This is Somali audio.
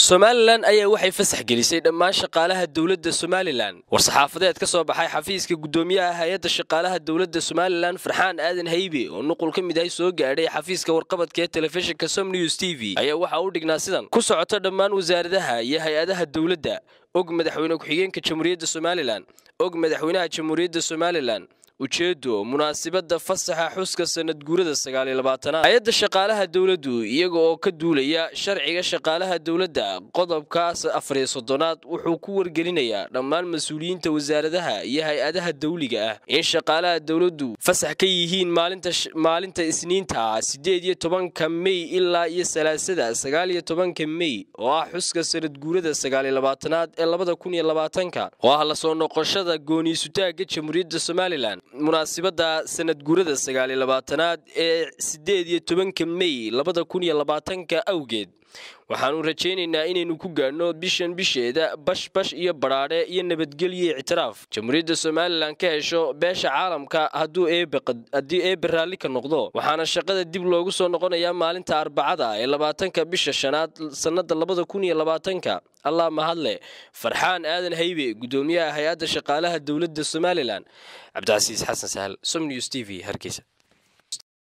somalilan ayaa waxay fasax gelisay dhammaan shaqaalaha dowladda somalilan war-saxaafadeed ka soo baxay xafiiska guddoomiyaha ah hay-adda shaqaalaha dowladda somalilan farxaan aadan haybe oo nuqul ka mid ahi soo gaadhay xafiiska warqabadka ee telefishinka som t v ayaa waxaa u dhignaa sidan ku socota dhammaan wasaaradaha iyo hay-adaha dowladda og madaxweyne ku-xigeenka jamhuuriyadda somalilan og madaxweynaha jamhuuriyadda somalilan ujeedo munaasibadda fasaxa xuska sanadguurada sagaaliyolabaatanaad hay-adda shaqaalaha dowladdu iyaga oo ka duulaya sharciga shaqaalaha dowladda qodobkaas afariyo soddonaad wuxuu ku wargelinayaa dhammaan mas-uuliyiinta wasaaradaha iyo hay-adaha dowliga ah in shaqaalaha dowladdu fasax ka yihiin maalinta maalinta isniinta sideed iyo tobanka mey ilaa iyo salaasada sagaaliyo tobanka mey oo ah xuska sanad guurada sanadguurada labaatanaad ee labada kun iyo labaatanka oo ah lasoo noqoshada gooniisutaagga jamhuuriyadda somalilan munaasibadda sanad guurada sagaaliyo labaatanaad ee sideed iyo tobanka mey labada kun iyo labaatanka awgeed waxaanu rajaynaynaa inaynu ku gaadhno bishan bisheeda bashbash iyo baraadhe iyo nabadgelyo ictiraaf jamhuuriyadda somalilan ka hesho beesha caalamka haddii eebe raalli ka noqdo waxaana shaqada dib loogu soo noqonayaa maalinta arbacada ee labaatanka bisha shanaad sannada labada kun iyo labaatanka allah mahadle farxaan aadan haybe gudoomiyaha hay-adda shaqaalaha dowladda somalilan cabdicasiis xasan sahal somnews t v hargeysa